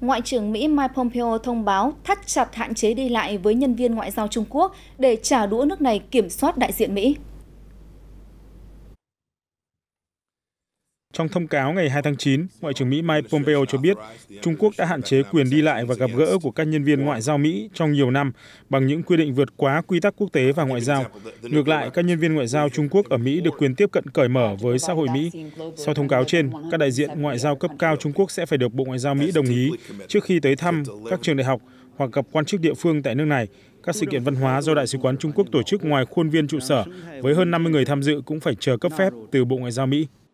Ngoại trưởng Mỹ Mike Pompeo thông báo thắt chặt hạn chế đi lại với nhân viên ngoại giao Trung Quốc để trả đũa nước này kiểm soát đại diện Mỹ. Trong thông cáo ngày 2 tháng 9, Ngoại trưởng Mỹ Mike Pompeo cho biết Trung Quốc đã hạn chế quyền đi lại và gặp gỡ của các nhân viên ngoại giao Mỹ trong nhiều năm bằng những quy định vượt quá quy tắc quốc tế và ngoại giao. Ngược lại, các nhân viên ngoại giao Trung Quốc ở Mỹ được quyền tiếp cận cởi mở với xã hội Mỹ. Sau thông cáo trên, các đại diện ngoại giao cấp cao Trung Quốc sẽ phải được Bộ Ngoại giao Mỹ đồng ý trước khi tới thăm các trường đại học hoặc gặp quan chức địa phương tại nước này. Các sự kiện văn hóa do Đại sứ quán Trung Quốc tổ chức ngoài khuôn viên trụ sở với hơn 50 người tham dự cũng phải chờ cấp phép từ Bộ Ngoại giao Mỹ.